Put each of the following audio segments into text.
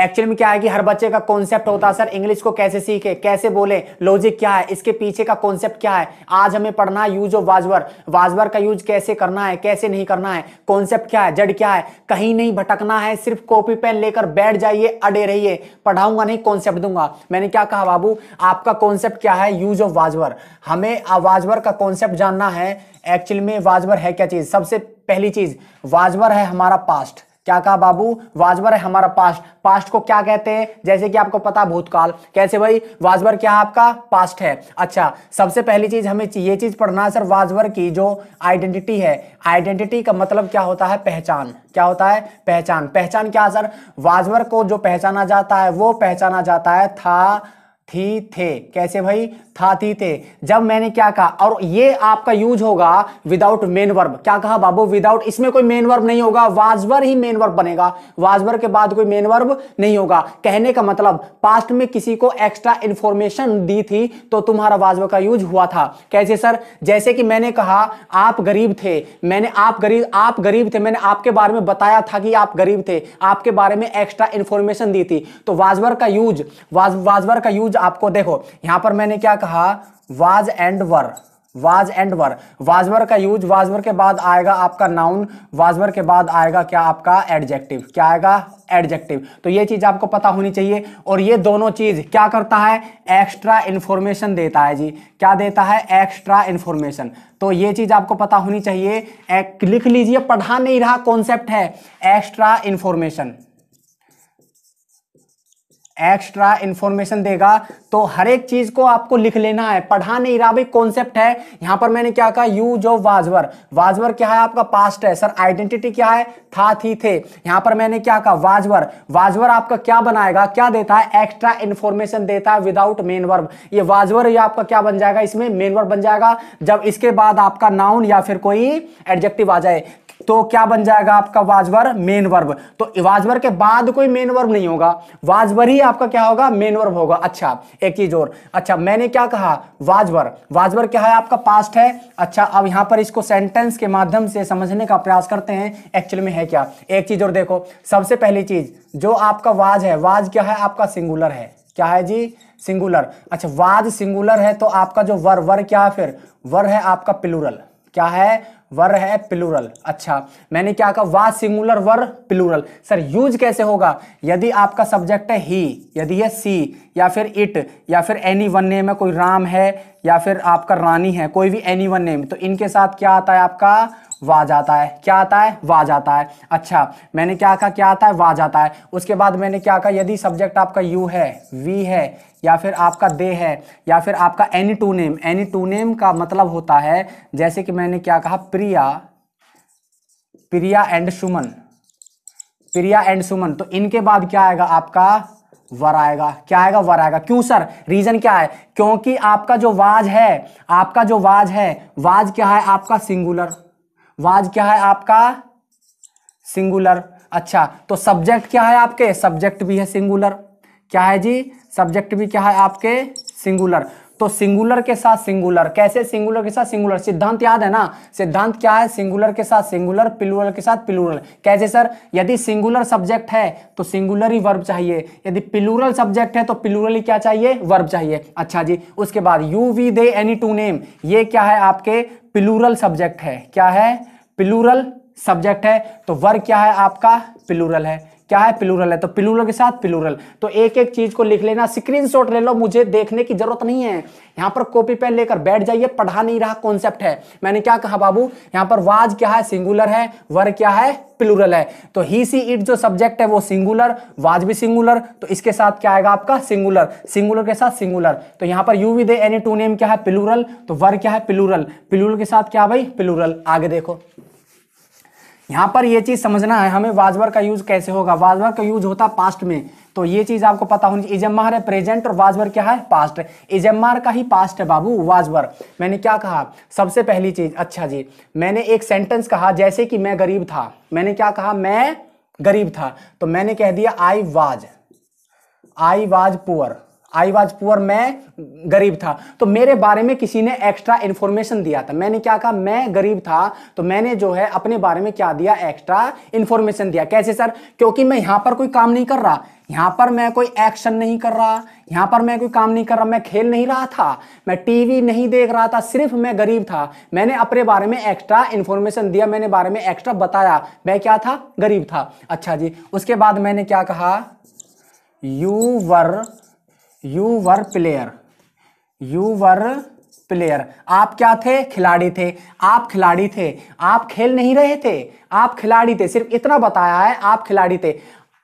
actual में क्या है कि हर बच्चे का कॉन्सेप्ट होता है सर इंग्लिश को कैसे सीखे कैसे बोले लॉजिक क्या है इसके पीछे का कॉन्सेप्ट क्या है आज हमें पढ़ना है यूज ऑफ वाजवर वाजवर का यूज कैसे करना है कैसे नहीं करना है कॉन्सेप्ट क्या है जड़ क्या है कहीं नहीं भटकना है सिर्फ कॉपी पेन लेकर बैठ जाइए अडे रहिए पढ़ाऊंगा नहीं कॉन्सेप्ट दूंगा मैंने क्या कहा बाबू आपका कॉन्सेप्ट क्या है यूज ऑफ वाजवर हमें वाजवर का कॉन्सेप्ट जानना है एक्चुअल में वाजवर है क्या चीज सबसे पहली चीज वाजवर है हमारा पास्ट क्या कहा बाबू वाजबर है हमारा पास्ट पास्ट को क्या कहते हैं जैसे कि आपको पता भूतकाल कैसे भाई वाजबर क्या आपका पास्ट है अच्छा सबसे पहली चीज हमें ये चीज पढ़ना है सर वाजबर की जो आइडेंटिटी है आइडेंटिटी का मतलब क्या होता है पहचान क्या होता है पहचान पहचान क्या सर वाजबर को जो पहचाना जाता है वो पहचाना जाता है था थी थे कैसे भाई था थी थे जब मैंने क्या कहा और ये आपका यूज होगा विदाउट मेन वर्ब क्या कहा बाबू विदाउट इसमें कोई मेन वर्ब नहीं होगा वाजवर ही मेन वर्ब बनेगा वाजवर के बाद कोई मेन वर्ब नहीं होगा कहने का मतलब पास्ट में किसी को एक्स्ट्रा इंफॉर्मेशन दी थी तो तुम्हारा वाजवर का यूज हुआ था कैसे सर जैसे कि मैंने कहा आप गरीब थे मैंने आप गरीब आप गरीब थे मैंने आपके बारे में बताया था कि आप गरीब थे आपके बारे में एक्स्ट्रा इंफॉर्मेशन दी थी तो वाजवर का यूज वाजवर का यूज आपको देखो यहां पर मैंने क्या कहा was and were was and were was were का यूज वाजवर के बाद आएगा आपका नाउन वाजवर के बाद आएगा क्या आपका एडजेक्टिव क्या आएगा एडजेक्टिव तो ये चीज आपको पता होनी चाहिए और ये दोनों चीज क्या करता है एक्स्ट्रा इंफॉर्मेशन देता है जी क्या देता है एक्स्ट्रा इंफॉर्मेशन तो ये चीज आपको पता होनी चाहिए एक, लिख लीजिए पढ़ा नहीं रहा कॉन्सेप्ट है एक्स्ट्रा इंफॉर्मेशन एक्स्ट्रा इंफॉर्मेशन देगा तो हर एक चीज को आपको लिख लेना है पढ़ा नहीं रहा भाई कॉन्सेप्ट है यहां पर मैंने क्या कहा यू जो वाजवर वाजवर क्या है आपका पास्ट है सर आइडेंटिटी क्या है था थी थे यहां पर मैंने क्या कहा वाजवर वाजवर आपका क्या बनाएगा क्या देता है एक्स्ट्रा इंफॉर्मेशन देता है विदाउट मेन वर्ब ये वाजवर ये आपका क्या बन जाएगा इसमें मेन वर्ब बन जाएगा जब इसके बाद आपका नाउन या फिर कोई एडजेक्टिव आ जाए तो क्या बन जाएगा आपका वाजवर मेन वर्ब तो वाजवर के बाद कोई मेन वर्ब नहीं होगा वाजवर ही आपका क्या होगा मेन वर्ब होगा अच्छा एक चीज और अच्छा मैंने क्या कहा वाजवर वाजवर क्या है आपका पास्ट है अच्छा अब यहां पर इसको सेंटेंस के माध्यम से समझने का प्रयास करते हैं एक्चुअल में है क्या एक चीज और देखो सबसे पहली चीज जो आपका वाज है वाज क्या है आपका सिंगुलर है क्या है जी सिंगुलर अच्छा वाज सिंगुलर है तो आपका जो वर वर क्या है फिर वर है आपका प्लूरल क्या है वर है प्लूरल अच्छा मैंने क्या कहा was singular were plural sir use कैसे होगा यदि आपका सब्जेक्ट है ही यदि है सी या फिर इट या फिर एनी वन नेम है कोई राम है या फिर आपका रानी है कोई भी एनी वन नेम तो इनके साथ क्या आता है आपका वाज आता है क्या आता है वाज आता है अच्छा मैंने क्या कहा क्या आता है वाज आता है उसके बाद मैंने क्या कहा यदि सब्जेक्ट आपका यू है वी है या फिर आपका दे है या फिर आपका any two name any two name का मतलब होता है जैसे कि मैंने क्या कहा प्रिया प्रिया एंड सुमन प्रिया एंड सुमन तो इनके बाद क्या आएगा आपका वर आएगा क्या आएगा वर आएगा क्यों सर रीजन क्या है क्योंकि आपका जो वाज है आपका जो वाज है वाज क्या है आपका सिंगुलर वाज क्या है आपका सिंगुलर अच्छा तो सब्जेक्ट क्या है आपके सब्जेक्ट भी है सिंगुलर क्या है जी सब्जेक्ट भी क्या है आपके सिंगुलर तो सिंगुलर के साथ सिंगुलर कैसे सिंगुलर के साथ सिंगुलर सिद्धांत याद है ना सिद्धांत क्या है सिंगुलर के साथ सिंगुलर प्लूरल के साथ प्लूरल कैसे सर यदि सिंगुलर सब्जेक्ट है तो सिंगुलर ही वर्ब चाहिए यदि प्लूरल सब्जेक्ट है तो प्लूरल ही क्या चाहिए वर्ब चाहिए अच्छा जी उसके बाद you we they any two name ये क्या है आपके प्लूरल सब्जेक्ट है क्या है प्लूरल सब्जेक्ट है तो वर्ग क्या है आपका प्लूरल है क्या है प्लूरल है तो प्लूरल के साथ प्लूरल तो एक एक चीज को लिख लेना स्क्रीनशॉट ले लो मुझे देखने की जरूरत नहीं है यहां पर कॉपी पेन लेकर बैठ जाइए पढ़ा नहीं रहा कॉन्सेप्ट है मैंने क्या कहा बाबू यहां पर वाज क्या है सिंगुलर है वर क्या है प्लूरल है तो ही सी इट जो सब्जेक्ट है वो सिंगुलर वाज भी सिंगुलर तो इसके साथ क्या आएगा आपका सिंगुलर सिंगुलर के साथ सिंगुलर तो यहां पर you with any two name क्या है प्लूरल तो वर क्या है प्लूरल प्लूरल के साथ क्या भाई प्लूरल आगे देखो यहाँ पर ये चीज़ समझना है हमें वाजवर का यूज़ कैसे होगा वाजवर का यूज़ होता पास्ट में तो ये चीज़ आपको पता होनी चाहिए इजम्मार है प्रेजेंट और वाजवर क्या है पास्ट इजम्मार का ही पास्ट है बाबू वाजवर मैंने क्या कहा सबसे पहली चीज़ अच्छा जी मैंने एक सेंटेंस कहा जैसे कि मैं गरीब था मैंने क्या कहा मैं गरीब था तो मैंने कह दिया I was I was poor I was poor मैं गरीब था तो मेरे बारे में किसी ने एक्स्ट्रा इन्फॉर्मेशन दिया था मैंने क्या कहा मैं गरीब था तो मैंने जो है अपने बारे में क्या दिया एक्स्ट्रा इन्फॉर्मेशन दिया कैसे सर क्योंकि मैं यहाँ पर कोई काम नहीं कर रहा यहाँ पर मैं कोई एक्शन नहीं कर रहा यहाँ पर मैं कोई काम नहीं कर रहा मैं खेल नहीं रहा था मैं टीवी नहीं देख रहा था सिर्फ मैं गरीब था मैंने अपने बारे में एक्स्ट्रा इन्फॉर्मेशन दिया मैंने बारे में एक्स्ट्रा बताया मैं क्या था गरीब था अच्छा जी उसके बाद मैंने क्या कहा you were you were player you were player आप क्या थे खिलाड़ी थे आप खिलाड़ी थे आप खेल नहीं रहे थे आप खिलाड़ी थे सिर्फ इतना बताया है आप खिलाड़ी थे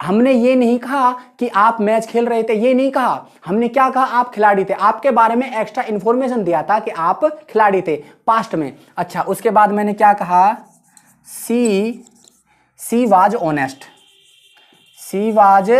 हमने ये नहीं कहा कि आप मैच खेल रहे थे ये नहीं कहा हमने क्या कहा आप खिलाड़ी थे आपके बारे में एक्स्ट्रा इन्फॉर्मेशन दिया था कि आप खिलाड़ी थे पास्ट में अच्छा उसके बाद मैंने क्या कहा she she was honest she was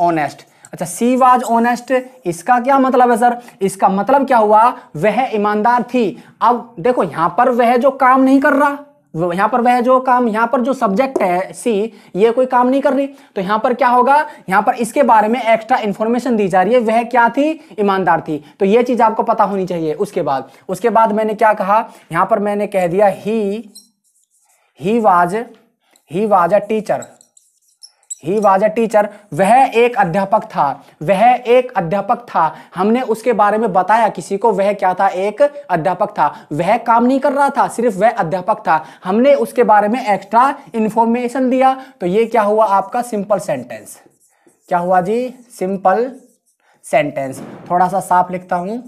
honest अच्छा सी वाज ऑनेस्ट इसका क्या मतलब है सर इसका मतलब क्या हुआ वह ईमानदार थी अब देखो यहां पर वह जो काम नहीं कर रहा यहाँ पर वह जो काम यहाँ पर जो सब्जेक्ट है सी ये कोई काम नहीं कर रही तो यहाँ पर क्या होगा यहाँ पर इसके बारे में एक्स्ट्रा इंफॉर्मेशन दी जा रही है वह क्या थी ईमानदार थी तो ये चीज़ आपको पता होनी चाहिए उसके बाद उसके बाद मैंने क्या कहा यहां पर मैंने कह दिया he he was he was a teacher he was a teacher वह एक अध्यापक था वह एक अध्यापक था हमने उसके बारे में बताया किसी को वह क्या था एक अध्यापक था वह काम नहीं कर रहा था सिर्फ वह अध्यापक था हमने उसके बारे में एक्स्ट्रा इंफॉर्मेशन दिया तो ये क्या हुआ आपका सिंपल सेंटेंस क्या हुआ जी सिंपल सेंटेंस थोड़ा सा साफ लिखता हूं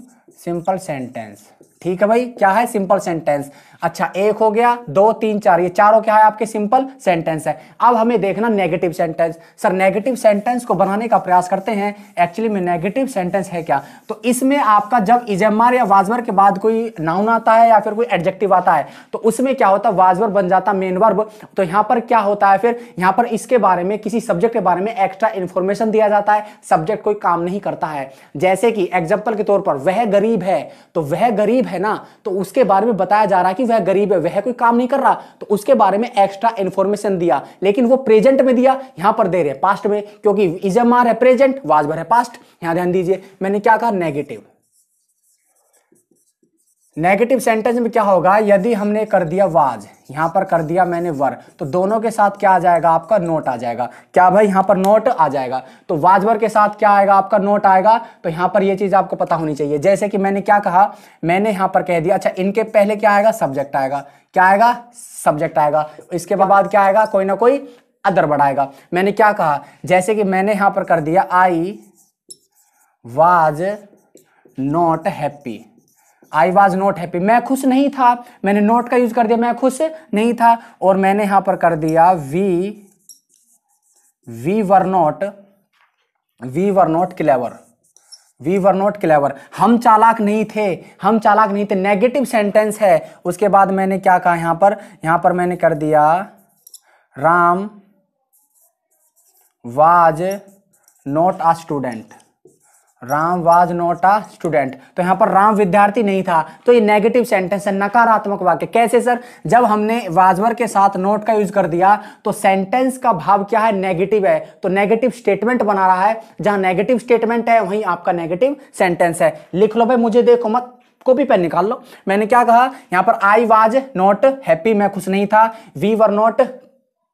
सिंपल सेंटेंस ठीक है भाई क्या है सिंपल सेंटेंस अच्छा एक हो गया दो तीन चार ये चारों क्या है आपके सिंपल सेंटेंस है अब हमें देखना negative sentence sir negative sentence को बनाने का प्रयास करते हैं एक्चुअली में नेगेटिव सेंटेंस है क्या तो इसमें आपका जब इजमार या वाजवर के बाद कोई नाउन आता है या फिर कोई एडजेक्टिव आता है तो उसमें क्या होता है वाजवर बन जाता मेन वर्ब तो यहां पर क्या होता है फिर यहां पर इसके बारे में किसी सब्जेक्ट के बारे में एक्स्ट्रा इंफॉर्मेशन दिया जाता है सब्जेक्ट कोई काम नहीं करता है जैसे कि एग्जाम्पल के तौर पर वह गरीब है तो वह गरीब है ना तो उसके बारे में बताया जा रहा है कि वह गरीब है वह कोई काम नहीं कर रहा तो उसके बारे में एक्स्ट्रा इन्फॉर्मेशन दिया लेकिन वो प्रेजेंट में दिया यहां पर दे रहे पास्ट में क्योंकि इजमार है प्रेजेंट वाजभर है पास्ट यहां ध्यान दीजिए मैंने क्या कहा नेगेटिव नेगेटिव सेंटेंस में क्या होगा यदि हमने कर दिया वाज यहाँ पर कर दिया मैंने वर तो दोनों के साथ क्या आ जाएगा आपका नोट आ जाएगा क्या भाई यहाँ पर नोट आ जाएगा तो वाज वर के साथ क्या आएगा आपका नोट आएगा तो यहाँ पर ये चीज़ आपको पता होनी चाहिए जैसे कि मैंने क्या कहा मैंने यहाँ पर कह दिया अच्छा इनके पहले क्या आएगा सब्जेक्ट आएगा क्या आएगा सब्जेक्ट आएगा इसके बाद क्या आएगा कोई ना कोई अदर बढ़ाएगा मैंने क्या कहा जैसे कि मैंने यहाँ पर कर दिया I was not happy I was not happy मैं खुश नहीं था मैंने नोट का यूज कर दिया मैं खुश नहीं था और मैंने यहां पर कर दिया we we were not we were not clever we were not clever हम चालाक नहीं थे हम चालाक नहीं थे नेगेटिव सेंटेंस है उसके बाद मैंने क्या कहा यहाँ पर यहां पर मैंने कर दिया Ram was not a student Ram was not a student तो यहाँ पर राम विद्यार्थी नहीं था तो ये नेगेटिव सेंटेंस है नकारात्मक वाक्य कैसे सर जब हमने वाजवर के साथ नोट का यूज कर दिया तो सेंटेंस का भाव क्या है नेगेटिव है तो नेगेटिव स्टेटमेंट बना रहा है जहां नेगेटिव स्टेटमेंट है वहीं आपका नेगेटिव सेंटेंस है लिख लो भाई मुझे देखो मत कॉपी पेन निकाल लो मैंने क्या कहा यहाँ पर आई वाज नॉट हैप्पी मैं खुश नहीं था वी वर नॉट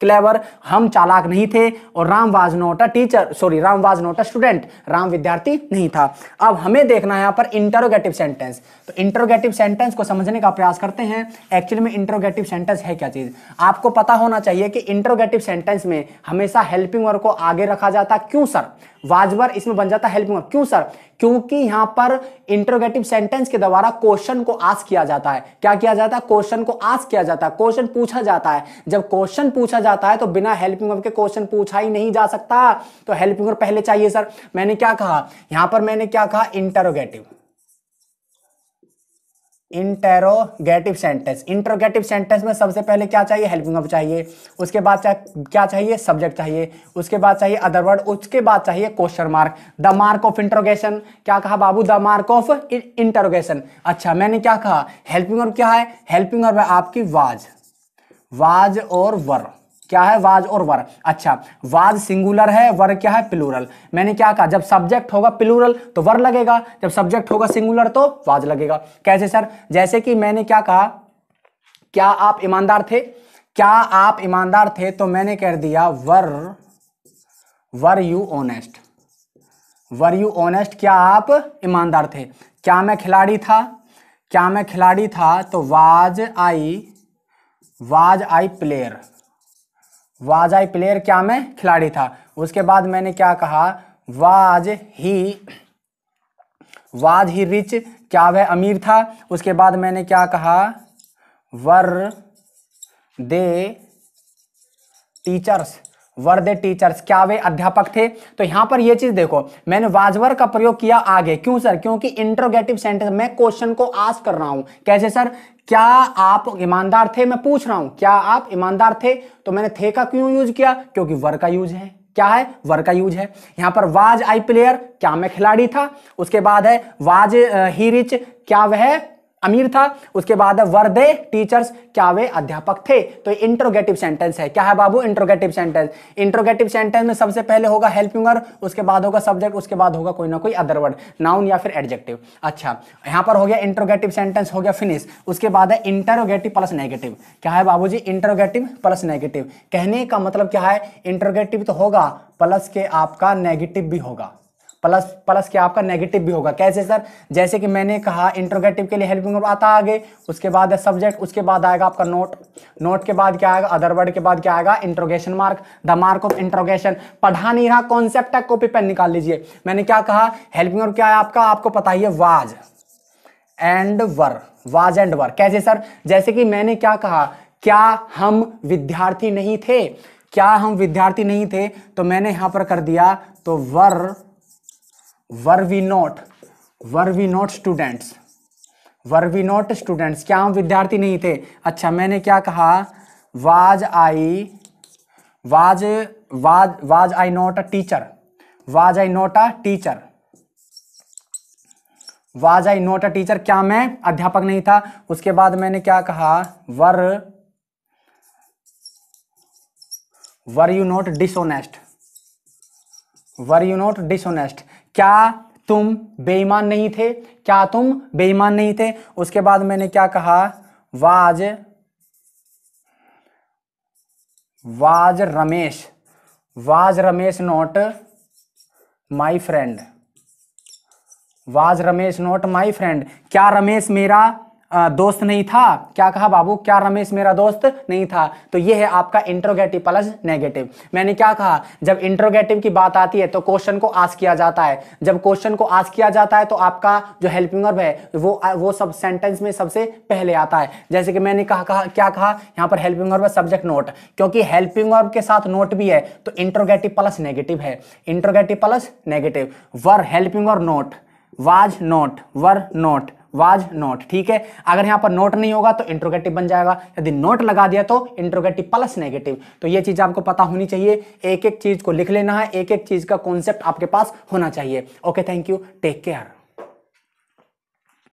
क्लेवर हम चालाक नहीं थे और Ram was not a teacher sorry Ram was not a student Ram विद्यार्थी नहीं था अब हमें देखना है यहाँ पर इंटरोगेटिव सेंटेंस तो इंटरोगेटिव सेंटेंस को समझने का प्रयास करते हैं एक्चुअली में इंटरोगेटिव सेंटेंस है क्या चीज़ आपको पता होना चाहिए कि इंटरोगेटिव सेंटेंस में हमेशा हेल्पिंग वर्ग को आगे रखा जाता क्यों सर वाजबर इसमें बन जाता है हेल्पिंग वर्ब क्यों सर क्योंकि यहां पर इंटरोगेटिव सेंटेंस के द्वारा क्वेश्चन को आस किया जाता है क्या किया जाता है क्वेश्चन को आस किया जाता है क्वेश्चन पूछा जाता है जब क्वेश्चन पूछा जाता है तो बिना हेल्पिंग वर्ब के क्वेश्चन पूछा ही नहीं जा सकता तो हेल्पिंग वर्ब पहले चाहिए सर मैंने क्या कहा यहां पर मैंने क्या कहा interrogative interrogative sentence interrogative sentence में सबसे पहले क्या चाहिए हेल्पिंग ऑफ चाहिए उसके बाद चा, क्या चाहिए सब्जेक्ट चाहिए उसके बाद चाहिए अदर वर्ड उसके बाद चाहिए question mark the mark of interrogation क्या कहा बाबू द मार्क ऑफ इंटरोगेशन अच्छा मैंने क्या कहा हेल्पिंग ऑफ क्या है हेल्पिंग ऑफ है आपकी वाज वाज और वर क्या है वाज और वर अच्छा वाज सिंगुलर है वर क्या है प्लूरल मैंने क्या कहा जब सब्जेक्ट होगा प्लूरल तो वर लगेगा जब सब्जेक्ट होगा सिंगुलर तो वाज लगेगा कैसे सर जैसे कि मैंने क्या कहा क्या आप ईमानदार थे क्या आप ईमानदार थे तो मैंने कह दिया were were you honest were you honest क्या आप ईमानदार थे क्या मैं खिलाड़ी था क्या मैं खिलाड़ी था तो was I was I player was I player क्या मैं खिलाड़ी था उसके बाद मैंने क्या कहा was he was he rich क्या वह अमीर था उसके बाद मैंने क्या कहा वर they teachers were they teachers क्या वे अध्यापक थे तो यहां पर यह चीज देखो मैंने वाजवर का प्रयोग किया आगे क्यों सर क्योंकि इंट्रोगेटिव सेंटेंस मैं क्वेश्चन को आस कर रहा हूं कैसे सर क्या आप ईमानदार थे मैं पूछ रहा हूं क्या आप ईमानदार थे तो मैंने थे का क्यों यूज किया क्योंकि वर का यूज है क्या है वर का यूज है यहां पर वाज आई प्लेयर क्या मैं खिलाड़ी था उसके बाद है वाज ही रिच क्या वह अमीर था उसके बाद वर्दे वर दे टीचर्स क्या वे अध्यापक थे तो इंट्रोगेटिव सेंटेंस है क्या है बाबू इंट्रोगेटिव सेंटेंस इंट्रोगेटिव सेंटेंस में सबसे पहले होगा हेल्पिंगर उसके बाद होगा सब्जेक्ट उसके बाद होगा कोई ना कोई अदर वर्ड नाउन या फिर एडजेक्टिव अच्छा यहां पर हो गया इंट्रोगेटिव सेंटेंस हो गया फिनिश उसके बाद है इंटरोगेटिव प्लस नेगेटिव क्या है बाबू जी इंटरोगेटिव प्लस नेगेटिव कहने का मतलब क्या है इंटरोगेटिव तो होगा प्लस के आपका नेगेटिव भी होगा प्लस प्लस क्या आपका नेगेटिव भी होगा कैसे सर जैसे कि मैंने कहा इंट्रोगेटिव के लिए हेल्पिंग वर्ब आता आगे उसके बाद है सब्जेक्ट उसके बाद आएगा आपका नोट नोट के बाद क्या आएगा अदर वर्ड के बाद क्या आएगा interrogation mark the mark of interrogation पढ़ा नहीं रहा कॉन्सेप्ट है कॉपी पेन निकाल लीजिए मैंने क्या कहा हेल्पिंग वर्ब क्या है आपका आपको पता ही है was and were was and were कैसे सर जैसे कि मैंने क्या कहा क्या हम विद्यार्थी नहीं थे क्या हम विद्यार्थी नहीं थे तो मैंने यहाँ पर कर दिया तो were were we not were we not students were we not students क्या हम विद्यार्थी नहीं थे अच्छा मैंने क्या कहा was I was was was I not a teacher was I not a teacher was I not a teacher क्या मैं अध्यापक नहीं था उसके बाद मैंने क्या कहा were were you not dishonest were you not dishonest क्या तुम बेईमान नहीं थे क्या तुम बेईमान नहीं थे उसके बाद मैंने क्या कहा was was Ramesh was Ramesh not my friend was Ramesh not my friend क्या रमेश मेरा दोस्त नहीं था क्या कहा बाबू क्या रमेश मेरा दोस्त नहीं था तो ये है आपका इंट्रोगेटिव प्लस नेगेटिव मैंने क्या कहा जब इंट्रोगेटिव की बात आती है तो क्वेश्चन को आस किया जाता है जब क्वेश्चन को आस किया जाता है तो आपका जो हेल्पिंग वर्ब है वो वो सब सेंटेंस में सबसे पहले आता है जैसे कि मैंने कहा, कहा क्या कहा यहाँ पर हेल्पिंग वर्ब सब्जेक्ट नोट क्योंकि हेल्पिंग वर्ब के साथ नोट भी है तो इंट्रोगेटिव प्लस नेगेटिव है interrogative plus negative were helping और not was not were not was not ठीक है अगर यहां पर नोट नहीं होगा तो इंट्रोगेटिव बन जाएगा यदि नोट लगा दिया तो इंट्रोगेटिव प्लस नेगेटिव तो ये चीज़ आपको पता होनी चाहिए एक एक चीज़ को लिख लेना है एक एक चीज़ का कॉन्सेप्ट आपके पास होना चाहिए okay thank you take care